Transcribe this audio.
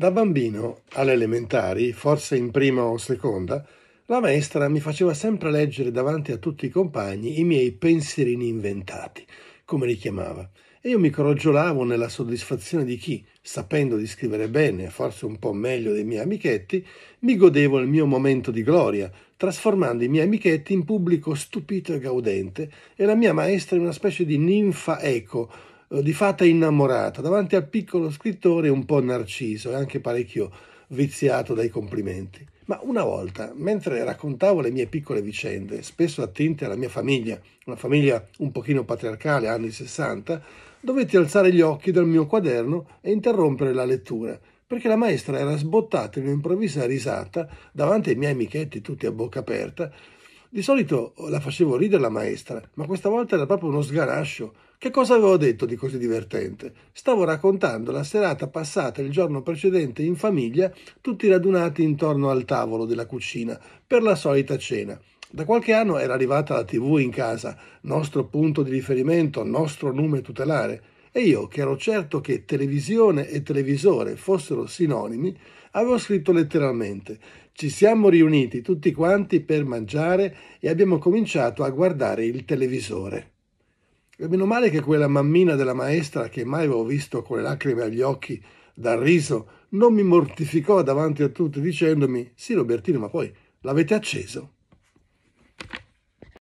Da bambino, alle elementari, forse in prima o seconda, la maestra mi faceva sempre leggere davanti a tutti i compagni i miei pensierini inventati, come li chiamava, e io mi crogiolavo nella soddisfazione di chi, sapendo di scrivere bene, forse un po' meglio dei miei amichetti, mi godevo il mio momento di gloria, trasformando i miei amichetti in pubblico stupito e gaudente e la mia maestra in una specie di ninfa eco, eh, di fata innamorata davanti al piccolo scrittore un po' narciso e anche parecchio viziato dai complimenti. Ma una volta, mentre raccontavo le mie piccole vicende, spesso attinte alla mia famiglia, una famiglia un pochino patriarcale, anni 60, dovetti alzare gli occhi dal mio quaderno e interrompere la lettura, perché la maestra era sbottata in un'improvvisa risata davanti ai miei amichetti tutti a bocca aperta di solito la facevo ridere la maestra, ma questa volta era proprio uno sganascio. Che cosa avevo detto di così divertente? Stavo raccontando la serata passata il giorno precedente in famiglia, tutti radunati intorno al tavolo della cucina, per la solita cena. Da qualche anno era arrivata la TV in casa, nostro punto di riferimento, nostro nome tutelare e io, che ero certo che televisione e televisore fossero sinonimi, avevo scritto letteralmente ci siamo riuniti tutti quanti per mangiare e abbiamo cominciato a guardare il televisore. E meno male che quella mammina della maestra, che mai avevo visto con le lacrime agli occhi dal riso, non mi mortificò davanti a tutti dicendomi sì Robertino, ma poi l'avete acceso.